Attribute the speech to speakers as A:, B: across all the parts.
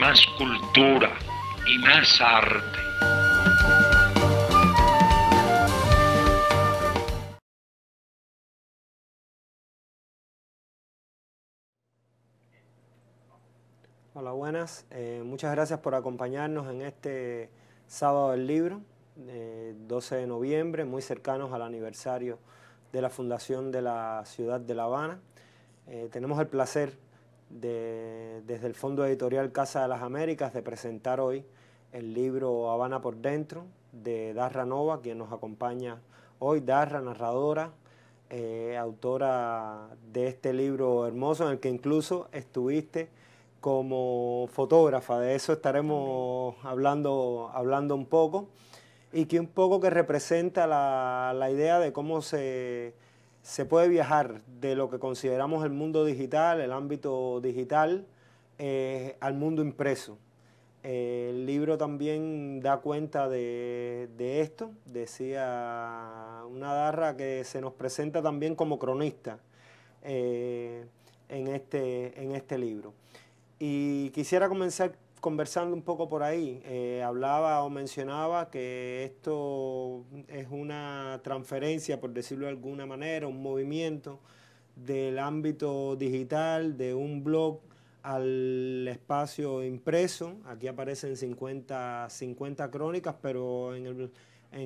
A: más cultura y más arte. Hola, buenas. Eh, muchas gracias por acompañarnos en este sábado del libro, 12 eh, de noviembre, muy cercanos al aniversario de la fundación de la ciudad de La Habana. Eh, tenemos el placer de, desde el Fondo Editorial Casa de las Américas de presentar hoy el libro Habana por Dentro de Darra Nova, quien nos acompaña hoy. Darra, narradora, eh, autora de este libro hermoso en el que incluso estuviste como fotógrafa, de eso estaremos hablando, hablando un poco, y que un poco que representa la idea de cómo se se puede viajar de lo que consideramos el mundo digital, el ámbito digital, eh, al mundo impreso. el libro también da cuenta de, esto, decía una darra que se nos presenta también como cronista eh, en, este, en este libro. Y quisiera comenzar conversando un poco por ahí, eh, hablaba o mencionaba que esto es una transferencia, por decirlo de alguna manera, un movimiento del ámbito digital, de un blog al espacio impreso. Aquí aparecen 50, crónicas, pero en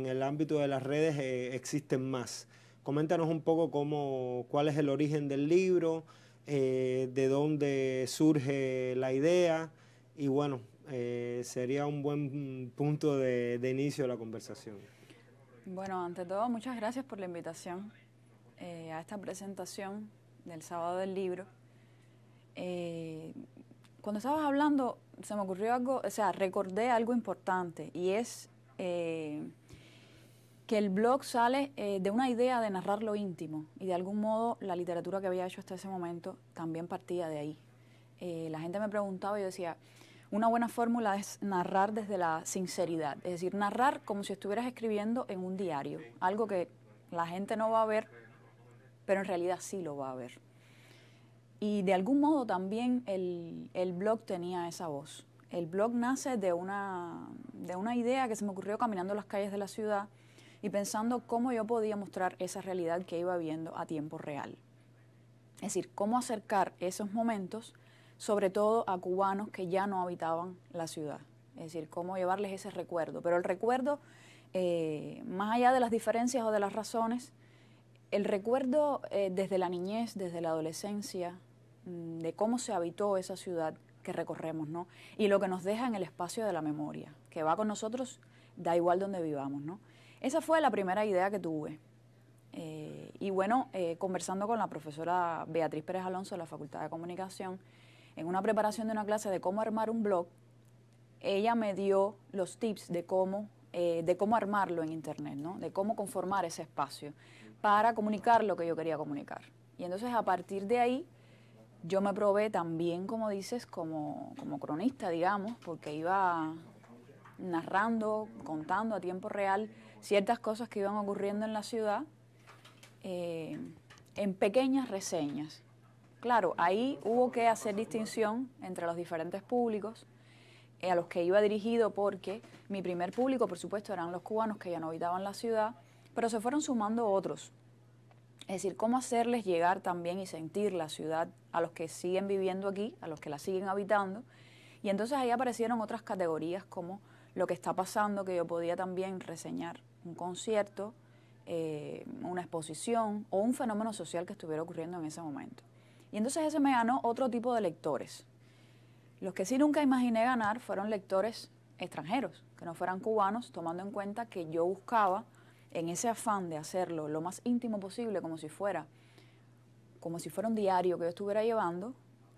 A: el, ámbito de las redes eh, existen más. Coméntanos un poco cuál es el origen del libro, eh, de dónde surge la idea y bueno, eh, sería un buen punto de, inicio de la conversación.
B: Bueno, ante todo, muchas gracias por la invitación eh, a esta presentación del sábado del libro. Eh, cuando estabas hablando, se me ocurrió algo, o sea, recordé algo importante y es que el blog sale de una idea de narrar lo íntimo y de algún modo la literatura que había hecho hasta ese momento también partía de ahí. la gente me preguntaba y yo decía, una buena fórmula es narrar desde la sinceridad, es decir, narrar como si estuvieras escribiendo en un diario, algo que la gente no va a ver, pero en realidad sí lo va a ver. Y de algún modo también el, blog tenía esa voz. El blog nace de una, de una idea que se me ocurrió caminando las calles de la ciudad y pensando cómo yo podía mostrar esa realidad que iba viendo a tiempo real. Es decir, cómo acercar esos momentos sobre todo a cubanos que ya no habitaban la ciudad. Es decir, cómo llevarles ese recuerdo. Pero el recuerdo, eh, más allá de las diferencias o de las razones, el recuerdo eh, desde la niñez, desde la adolescencia, mm, de cómo se habitó esa ciudad que recorremos, ¿no? Y lo que nos deja en el espacio de la memoria, que va con nosotros, da igual donde vivamos, ¿no? Esa fue la primera idea que tuve. Eh, y bueno, conversando con la profesora Beatriz Pérez Alonso de la Facultad de Comunicación, en una preparación de una clase de cómo armar un blog, ella me dio los tips de cómo, eh, de cómo armarlo en Internet, ¿no? de cómo conformar ese espacio para comunicar lo que yo quería comunicar. Y entonces a partir de ahí yo me probé también, como dices, como, como cronista, digamos, porque iba narrando, contando a tiempo real ciertas cosas que iban ocurriendo en la ciudad eh, en pequeñas reseñas. Claro, ahí hubo que hacer distinción entre los diferentes públicos eh, a los que iba dirigido porque mi primer público, por supuesto, eran los cubanos que ya no habitaban la ciudad, pero se fueron sumando otros. Es decir, cómo hacerles llegar también y sentir la ciudad a los que siguen viviendo aquí, a los que la siguen habitando. Y entonces ahí aparecieron otras categorías como lo que está pasando, que yo podía también reseñar un concierto, eh, una exposición o un fenómeno social que estuviera ocurriendo en ese momento. Y entonces ese me ganó otro tipo de lectores. Los que sí nunca imaginé ganar fueron lectores extranjeros, que no fueran cubanos, tomando en cuenta que yo buscaba, en ese afán de hacerlo lo más íntimo posible, como si fuera, como si fuera un diario que yo estuviera llevando,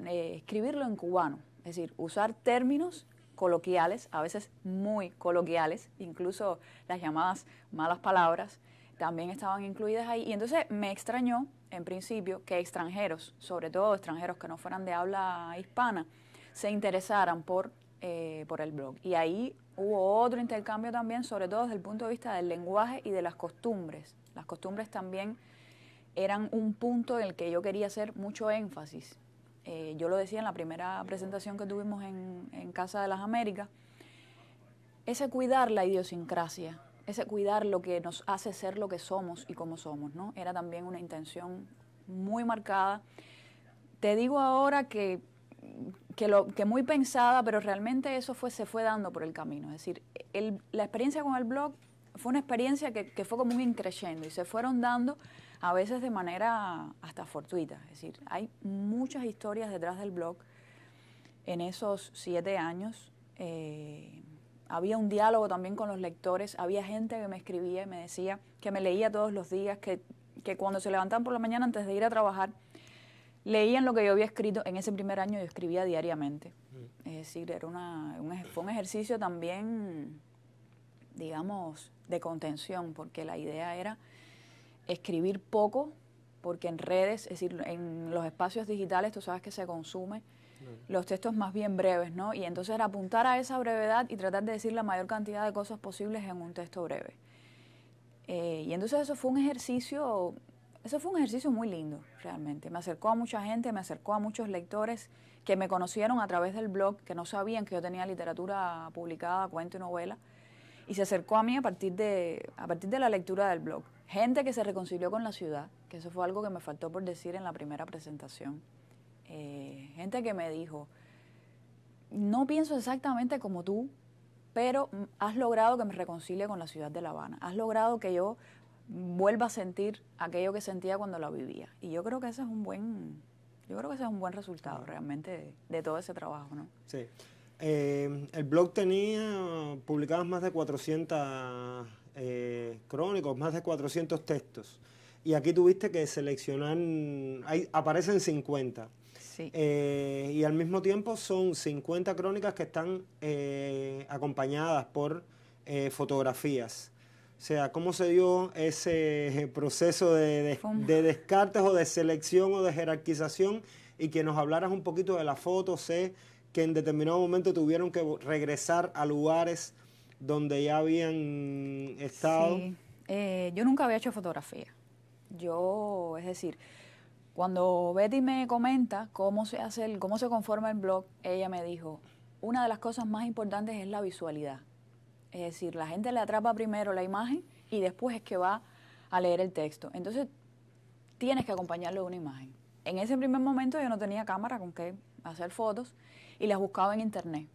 B: eh, escribirlo en cubano. Es decir, usar términos coloquiales, a veces muy coloquiales, incluso las llamadas malas palabras también estaban incluidas ahí. Y entonces me extrañó en principio, que extranjeros, sobre todo extranjeros que no fueran de habla hispana, se interesaran por, eh, por el blog. Y ahí hubo otro intercambio también, sobre todo desde el punto de vista del lenguaje y de las costumbres. Las costumbres también eran un punto en el que yo quería hacer mucho énfasis. Eh, yo lo decía en la primera presentación que tuvimos en, en Casa de las Américas, ese cuidar la idiosincrasia ese cuidar lo que nos hace ser lo que somos y como somos, ¿no? Era también una intención muy marcada. Te digo ahora que, muy pensada, pero realmente eso fue, se fue dando por el camino. Es decir, la experiencia con el blog fue una experiencia que, fue como un increyendo y se fueron dando a veces de manera hasta fortuita. Es decir, hay muchas historias detrás del blog en esos siete años. Eh, había un diálogo también con los lectores, había gente que me escribía y me decía, que me leía todos los días, que, que cuando se levantaban por la mañana antes de ir a trabajar, leían lo que yo había escrito. En ese primer año yo escribía diariamente. Mm. Es decir, era una, un, fue un ejercicio también, digamos, de contención, porque la idea era escribir poco, porque en redes, es decir, en los espacios digitales tú sabes que se consume los textos más bien breves, ¿no? Y entonces era apuntar a esa brevedad y tratar de decir la mayor cantidad de cosas posibles en un texto breve. Eh, y entonces eso fue un ejercicio, eso fue un ejercicio muy lindo, realmente. Me acercó a mucha gente, me acercó a muchos lectores que me conocieron a través del blog, que no sabían que yo tenía literatura publicada, cuento y novela, y se acercó a mí a partir de, a partir de la lectura del blog. Gente que se reconcilió con la ciudad, que eso fue algo que me faltó por decir en la primera presentación. Eh, gente que me dijo, no pienso exactamente como tú, pero has logrado que me reconcilie con la ciudad de La Habana, has logrado que yo vuelva a sentir aquello que sentía cuando la vivía. Y yo creo que ese es un buen, yo creo que ese es un buen resultado realmente de, todo ese trabajo,
A: Sí. Eh, el blog tenía publicados más de 400 eh, crónicos, más de 400 textos. Y aquí tuviste que seleccionar, ahí aparecen 50. Eh, y al mismo tiempo son 50 crónicas que están eh, acompañadas por eh, fotografías. O sea, ¿cómo se dio ese proceso de, descartes o de selección o de jerarquización? Y que nos hablaras un poquito de la foto, Sé que en determinado momento tuvieron que regresar a lugares donde ya habían estado.
B: Sí. yo nunca había hecho fotografía. Yo, es decir, cuando Betty me comenta cómo se hace, el, cómo se conforma el blog, ella me dijo, una de las cosas más importantes es la visualidad. Es decir, la gente le atrapa primero la imagen y después es que va a leer el texto. Entonces, tienes que acompañarlo de una imagen. En ese primer momento yo no tenía cámara con qué hacer fotos y las buscaba en internet,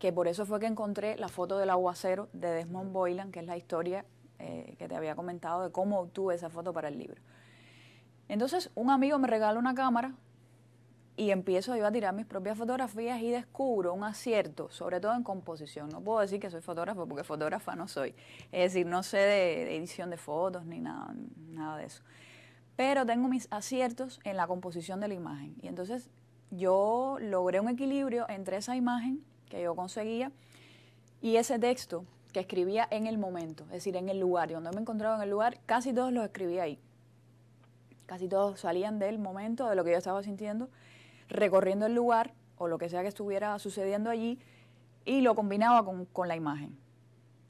B: que por eso fue que encontré la foto del aguacero de Desmond Boylan, que es la historia eh, que te había comentado de cómo obtuve esa foto para el libro. Entonces un amigo me regala una cámara y empiezo yo a tirar mis propias fotografías y descubro un acierto, sobre todo en composición. No puedo decir que soy fotógrafo porque fotógrafa no soy. Es decir, no sé de, edición de fotos ni nada, nada de eso. Pero tengo mis aciertos en la composición de la imagen. Y entonces yo logré un equilibrio entre esa imagen que yo conseguía y ese texto que escribía en el momento, es decir, en el lugar. Y donde me encontraba en el lugar, casi todos los escribí ahí. Casi todos salían del momento, de lo que yo estaba sintiendo, recorriendo el lugar o lo que sea que estuviera sucediendo allí y lo combinaba con, la imagen.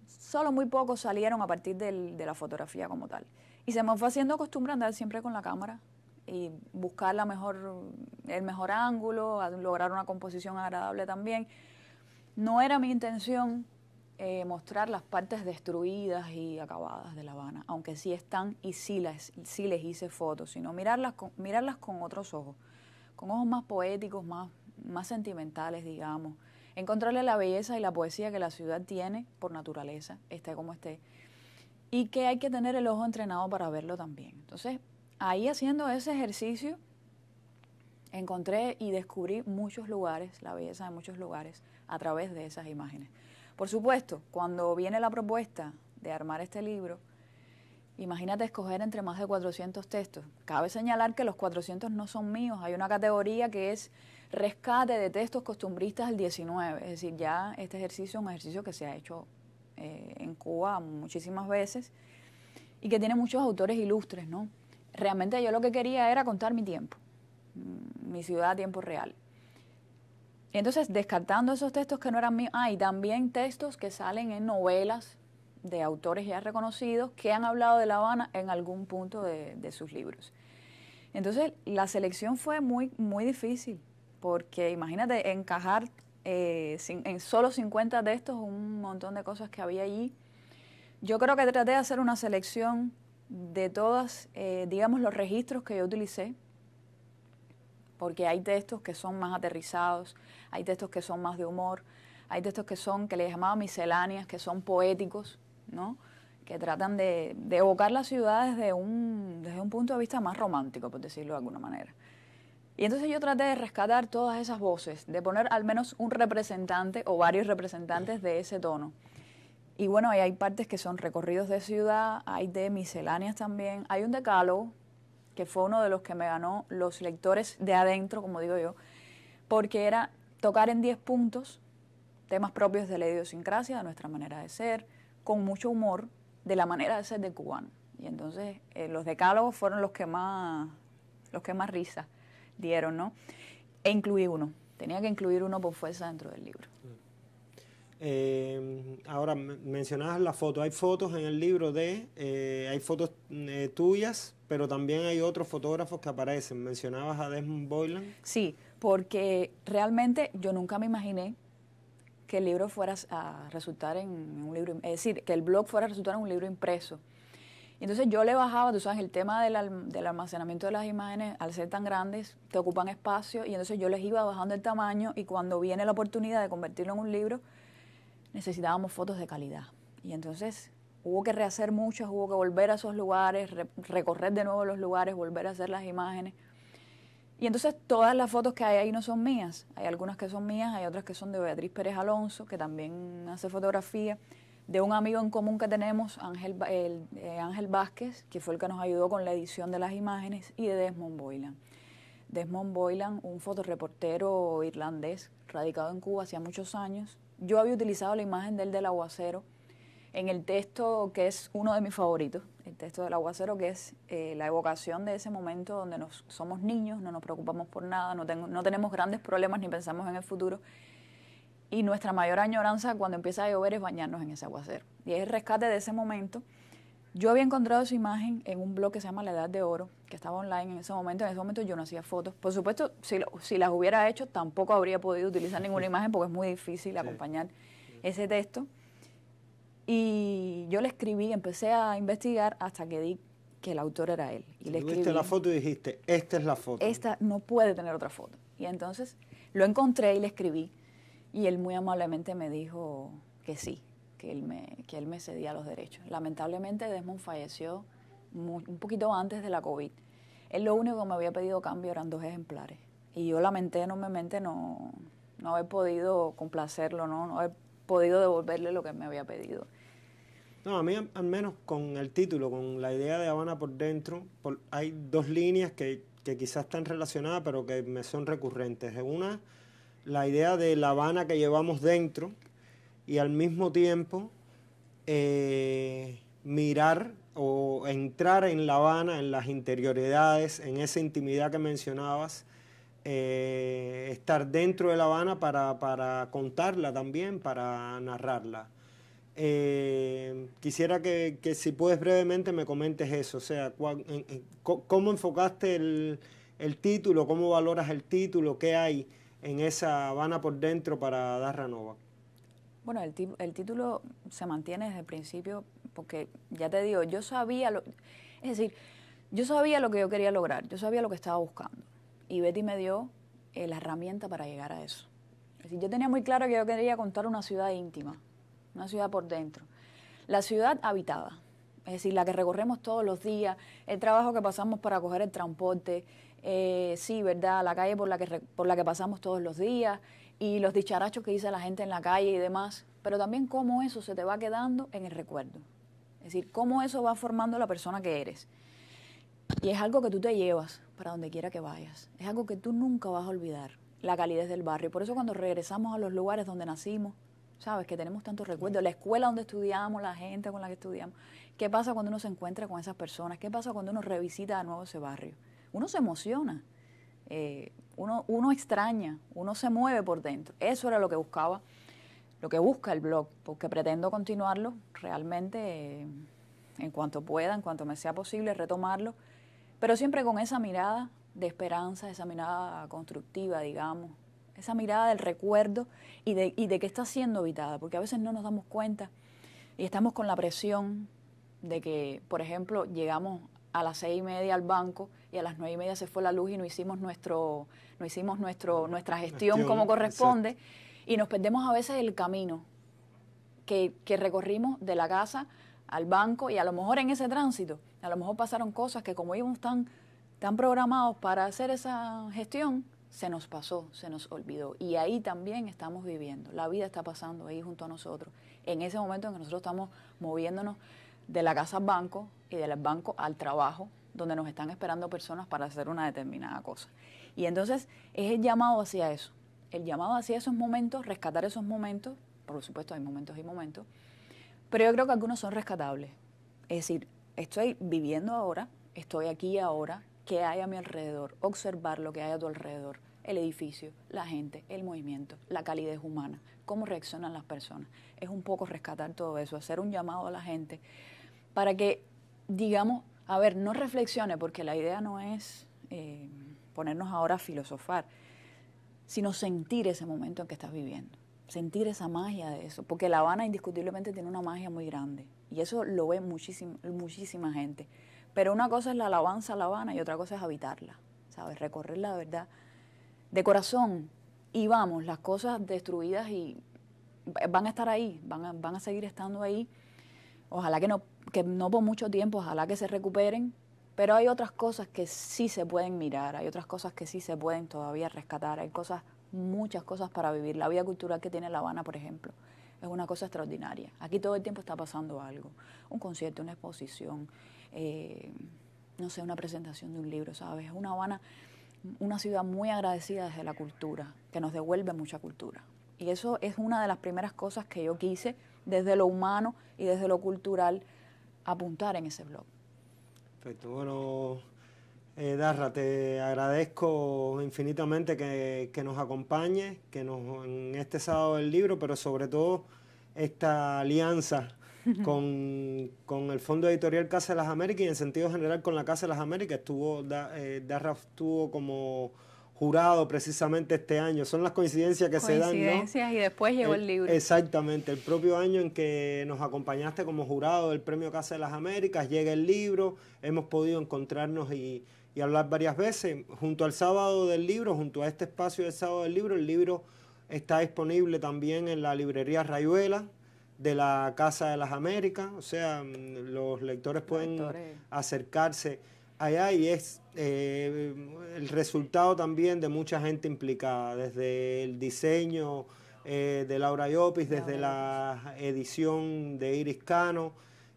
B: Solo muy pocos salieron a partir de la fotografía como tal. Y se me fue haciendo costumbre andar siempre con la cámara y buscar la mejor, el mejor ángulo, lograr una composición agradable también. No era mi intención eh, mostrar las partes destruidas y acabadas de La Habana, aunque sí están y sí, las, sí les hice fotos, sino mirarlas con, mirarlas con otros ojos, con ojos más poéticos, más, más sentimentales, digamos. Encontrarle la belleza y la poesía que la ciudad tiene por naturaleza, esté como esté, y que hay que tener el ojo entrenado para verlo también. Entonces, ahí haciendo ese ejercicio, encontré y descubrí muchos lugares, la belleza de muchos lugares, a través de esas imágenes. Por supuesto, cuando viene la propuesta de armar este libro, imagínate escoger entre más de 400 textos. Cabe señalar que los 400 no son míos, hay una categoría que es rescate de textos costumbristas del 19, es decir, ya este ejercicio es un ejercicio que se ha hecho eh, en Cuba muchísimas veces y que tiene muchos autores ilustres, ¿no? Realmente yo lo que quería era contar mi tiempo, mi ciudad a tiempo real. Entonces, descartando esos textos que no eran míos, hay ah, también textos que salen en novelas de autores ya reconocidos que han hablado de La Habana en algún punto de, sus libros. Entonces, la selección fue muy, muy difícil, porque imagínate encajar eh, en solo 50 textos un montón de cosas que había allí. Yo creo que traté de hacer una selección de todas, eh, digamos, los registros que yo utilicé, porque hay textos que son más aterrizados, hay textos que son más de humor, hay textos que son, que les llamaba misceláneas, que son poéticos, ¿no? que tratan de, evocar la ciudad desde un, desde un punto de vista más romántico, por decirlo de alguna manera. Y entonces yo traté de rescatar todas esas voces, de poner al menos un representante o varios representantes de ese tono. Y bueno, ahí hay partes que son recorridos de ciudad, hay de misceláneas también, hay un decálogo que fue uno de los que me ganó los lectores de adentro, como digo yo, porque era tocar en 10 puntos temas propios de la idiosincrasia, de nuestra manera de ser, con mucho humor, de la manera de ser de cubano. Y entonces eh, los decálogos fueron los que más, los que más risa dieron, ¿no? E incluí uno. Tenía que incluir uno por fuerza dentro del libro. Mm.
A: Eh, ahora mencionabas la foto. Hay fotos en el libro de, eh, hay fotos tuyas pero también hay otros fotógrafos que aparecen. ¿Mencionabas a Desmond Boylan?
B: Sí, porque realmente yo nunca me imaginé que el libro fuera a resultar en un libro, es decir, que el blog fuera a resultar en un libro impreso. Entonces yo le bajaba, tú sabes, el tema del, del almacenamiento de las imágenes, al ser tan grandes, te ocupan espacio, y entonces yo les iba bajando el tamaño, y cuando viene la oportunidad de convertirlo en un libro, necesitábamos fotos de calidad. Y entonces Hubo que rehacer muchas, hubo que volver a esos lugares, recorrer de nuevo los lugares, volver a hacer las imágenes. Y entonces todas las fotos que hay ahí no son mías. Hay algunas que son mías, hay otras que son de Beatriz Pérez Alonso, que también hace fotografía, de un amigo en común que tenemos, Ángel, el, eh, Ángel Vázquez, que fue el que nos ayudó con la edición de las imágenes, y de Desmond Boylan. Desmond Boylan, un fotoreportero irlandés radicado en Cuba hacía muchos años. Yo había utilizado la imagen del del aguacero en el texto que es uno de mis favoritos, el texto del aguacero, que es eh, la evocación de ese momento donde nos, somos niños, no nos preocupamos por nada, no, tenemos grandes problemas ni pensamos en el futuro. Y nuestra mayor añoranza cuando empieza a llover es bañarnos en ese aguacero. Y es el rescate de ese momento. Yo había encontrado su imagen en un blog que se llama La Edad de Oro, que estaba online en ese momento. En ese momento yo no hacía fotos. Por supuesto, si, las hubiera hecho, tampoco habría podido utilizar ninguna imagen porque es muy difícil acompañar ese texto. Y yo le escribí, empecé a investigar hasta que di que el autor era él. Y le diste la foto
A: y dijiste, esta es la foto.
B: Esta no puede tener otra foto. Y entonces lo encontré y le escribí. Y él muy amablemente me dijo que sí, que él me, que él me cedía los derechos. Lamentablemente Desmond falleció un poquito antes de la COVID. Él lo único que me había pedido cambio eran dos ejemplares. Y yo lamenté enormemente no, no haber podido complacerlo, no, no haber podido devolverle lo que me había pedido
A: a mí al menos con el título, con la idea de Habana por dentro, hay dos líneas que, quizás están relacionadas, pero que me son recurrentes. Una, la idea de la Habana que llevamos dentro y al mismo tiempo eh, mirar o entrar en La Habana, en las interioridades, en esa intimidad que mencionabas, eh, estar dentro de La Habana para contarla también, para narrarla. Eh, quisiera que, que, si puedes brevemente me comentes eso, o sea, cómo enfocaste el, título, cómo valoras el título, qué hay en esa Habana por dentro para Darra Nova.
B: Bueno, el, título se mantiene desde el principio porque ya te digo, yo sabía, lo, es decir, yo sabía lo que yo quería lograr, yo sabía lo que estaba buscando y Betty me dio eh, la herramienta para llegar a eso. Es yo tenía muy claro que yo quería contar una ciudad íntima una ciudad por dentro. La ciudad habitada, es decir, la que recorremos todos los días, el trabajo que pasamos para coger el transporte, eh, sí, ¿verdad? La calle por la, que, que pasamos todos los días y los dicharachos que dice la gente en la calle y demás, pero también cómo eso se te va quedando en el recuerdo. Es decir, cómo eso va formando la persona que eres. Y es algo que tú te llevas para donde quiera que vayas. Es algo que tú nunca vas a olvidar, la calidez del barrio. por eso cuando regresamos a los lugares donde nacimos, ¿sabes? Que tenemos tantos recuerdos, la escuela donde estudiamos, la gente con la que estudiamos. ¿Qué pasa cuando uno se encuentra con esas personas? ¿Qué pasa cuando uno revisita de nuevo ese barrio? Uno se emociona, eh, uno, uno extraña, uno se mueve por dentro. Eso era lo que buscaba, lo que busca el blog, porque pretendo continuarlo realmente eh, en cuanto pueda, en cuanto me sea posible retomarlo, pero siempre con esa mirada de esperanza, esa mirada constructiva, digamos, esa mirada del recuerdo y de, y que está siendo evitada, porque a veces no nos damos cuenta y estamos con la presión de que, por ejemplo, llegamos a las seis y media al banco y a las nueve y media se fue la luz y no hicimos nuestro, no hicimos nuestro, nuestra gestión, como corresponde y nos perdemos a veces el camino que, recorrimos de la casa al banco y a lo mejor en ese tránsito, a lo mejor pasaron cosas que como íbamos tan, tan programados para hacer esa gestión, se nos pasó, se nos olvidó. Y ahí también estamos viviendo. La vida está pasando ahí junto a nosotros. En ese momento en que nosotros estamos moviéndonos de la casa al banco y del banco al trabajo, donde nos están esperando personas para hacer una determinada cosa. Y entonces es el llamado hacia eso. El llamado hacia esos momentos, rescatar esos momentos. Por supuesto, hay momentos y momentos. Pero yo creo que algunos son rescatables. Es decir, estoy viviendo ahora, estoy aquí ahora, que hay a mi alrededor, observar lo que hay a tu alrededor, el edificio, la gente, el movimiento, la calidez humana, cómo reaccionan las personas. Es un poco rescatar todo eso, hacer un llamado a la gente para que, digamos, a ver, no reflexione, porque la idea no es eh, ponernos ahora a filosofar, sino sentir ese momento en que estás viviendo, sentir esa magia de eso, porque La Habana indiscutiblemente tiene una magia muy grande y eso lo ve muchísima gente. Pero una cosa es la alabanza a La Habana y otra cosa es habitarla, ¿sabes? recorrerla, verdad de corazón. Y vamos, las cosas destruidas y van a estar ahí, van a, van a seguir estando ahí. Ojalá que no, que no por mucho tiempo, ojalá que se recuperen, pero hay otras cosas que sí se pueden mirar, hay otras cosas que sí se pueden todavía rescatar, hay cosas, muchas cosas para vivir. La vida cultural que tiene La Habana, por ejemplo, es una cosa extraordinaria. Aquí todo el tiempo está pasando algo. Un concierto, una exposición, eh, no sé, una presentación de un libro, ¿sabes? Es una Habana, una ciudad muy agradecida desde la cultura, que nos devuelve mucha cultura. Y eso es una de las primeras cosas que yo quise desde lo humano y desde lo cultural apuntar en ese blog.
A: Perfecto, bueno, eh, Darra, te agradezco infinitamente que, nos acompañes, que nos en este sábado del libro, pero sobre todo esta alianza con, el Fondo Editorial Casa de las Américas y en sentido general con la Casa de las Américas. Estuvo, eh, Darra estuvo como jurado precisamente este año. Son las coincidencias que se dan. Coincidencias
B: y después llegó el, eh, libro.
A: Exactamente, el propio año en que nos acompañaste como jurado del Premio Casa de las Américas, llega el libro, hemos podido encontrarnos y y hablar varias veces. Junto al sábado del libro, junto a este espacio del sábado del libro, el libro está disponible también en la librería Rayuela de la Casa de las Américas, o sea, mm, los lectores pueden acercarse allá y es eh, el resultado también de mucha gente implicada, desde el diseño eh, de Laura Llopis, desde la edición de Iris Cano,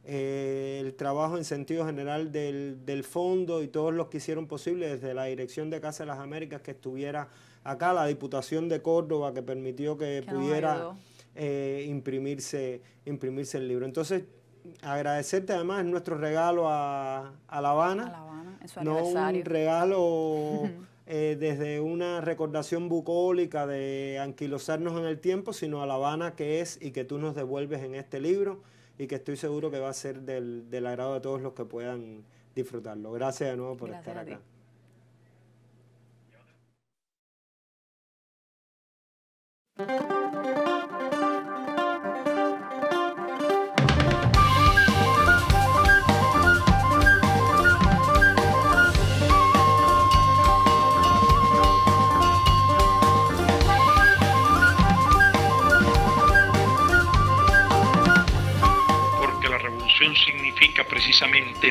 A: eh, el trabajo en sentido general del, del, fondo y todos los que hicieron posible, desde la dirección de Casa de las Américas que estuviera acá, la Diputación de Córdoba que permitió que, pudiera eh, imprimirse, imprimirse el libro. Entonces, agradecerte además nuestro regalo a, La
B: Habana. No un
A: regalo... Eh, desde una recordación bucólica de anquilosarnos en el tiempo, sino a La Habana que es y que tú nos devuelves en este libro y que estoy seguro que va a ser del, agrado de todos los que puedan disfrutarlo. Gracias de nuevo por estar acá.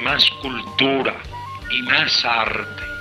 A: más cultura y más arte.